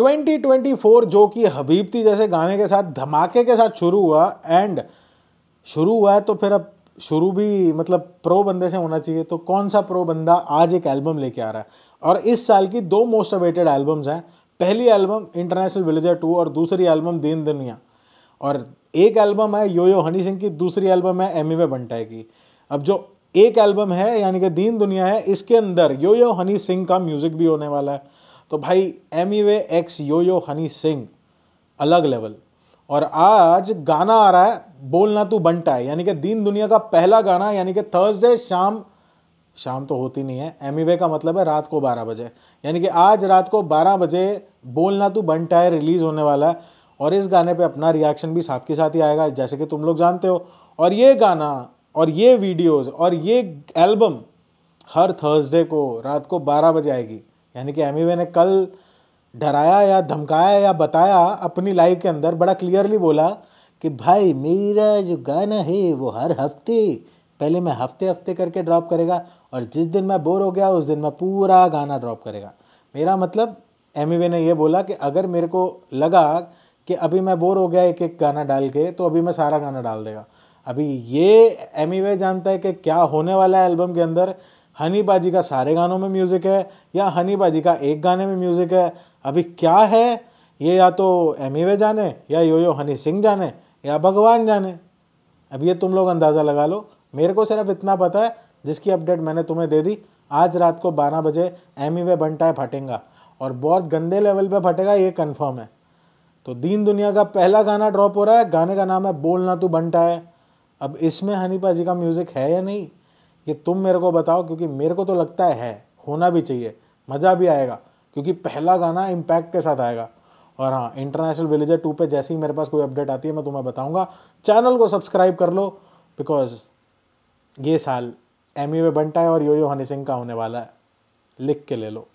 2024 जो कि हबीबती जैसे गाने के साथ धमाके के साथ शुरू हुआ एंड शुरू हुआ है तो फिर अब शुरू भी मतलब प्रो बंदे से होना चाहिए तो कौन सा प्रो बंदा आज एक एल्बम लेके आ रहा है और इस साल की दो मोस्ट अवेटेड एल्बम्स हैं पहली एल्बम इंटरनेशनल विलेजर टू और दूसरी एल्बम दीन दुनिया और एक एल्बम है यो यो हनी सिंह की दूसरी एल्बम है एम वे बंटाई की अब जो एक एल्बम है यानी कि दीन दुनिया है इसके अंदर यो यो हनी सिंह का म्यूज़िक भी होने वाला है तो भाई M way X yo yo Honey Singh अलग लेवल और आज गाना आ रहा है बोलना तू बनता है यानी कि दीन दुनिया का पहला गाना यानी कि थर्सडे शाम शाम तो होती नहीं है एम वे e का मतलब है रात को 12 बजे यानी कि आज रात को 12 बजे बोलना तू बनता है रिलीज़ होने वाला है और इस गाने पे अपना रिएक्शन भी साथ के साथ ही आएगा जैसे कि तुम लोग जानते हो और ये गाना और ये वीडियोस और ये एल्बम हर थर्सडे को रात को 12 बजे आएगी यानी कि एमवे ने कल डराया या धमकाया या बताया अपनी लाइव के अंदर बड़ा क्लियरली बोला कि भाई मेरा जो गाना है वो हर हफ्ते पहले मैं हफ्ते हफ्ते करके ड्रॉप करेगा और जिस दिन मैं बोर हो गया उस दिन मैं पूरा गाना ड्रॉप करेगा मेरा मतलब एम ने यह बोला कि अगर मेरे को लगा कि अभी मैं बोर हो गया एक एक गाना डाल के तो अभी मैं सारा गाना डाल देगा अभी ये एम जानता है कि क्या होने वाला है एल्बम के अंदर हनी बाजी का सारे गानों में म्यूज़िक है या हनी बाजी का एक गाने में म्यूज़िक है अभी क्या है ये या तो एम ई वे जाने या यो यो हनी सिंह जाने या भगवान जाने अब ये तुम लोग अंदाज़ा लगा लो मेरे को सिर्फ इतना पता है जिसकी अपडेट मैंने तुम्हें दे दी आज रात को बारह बजे एम ई वे बनता है फटेंगा और बहुत गंदे लेवल पे फटेगा ये कन्फर्म है तो दीन दुनिया का पहला गाना ड्रॉप हो रहा है गाने का नाम है बोलना तू बनता है अब इसमें हनीपा जी का म्यूज़िक है या नहीं ये तुम मेरे को बताओ क्योंकि मेरे को तो लगता है होना भी चाहिए मज़ा भी आएगा क्योंकि पहला गाना इम्पैक्ट के साथ आएगा और हाँ इंटरनेशनल विलेजर टू पे जैसे ही मेरे पास कोई अपडेट आती है मैं तुम्हें बताऊंगा चैनल को सब्सक्राइब कर लो बिकॉज ये साल एम ए बनता है और यो यो हनी सिंह का होने वाला है लिख के ले लो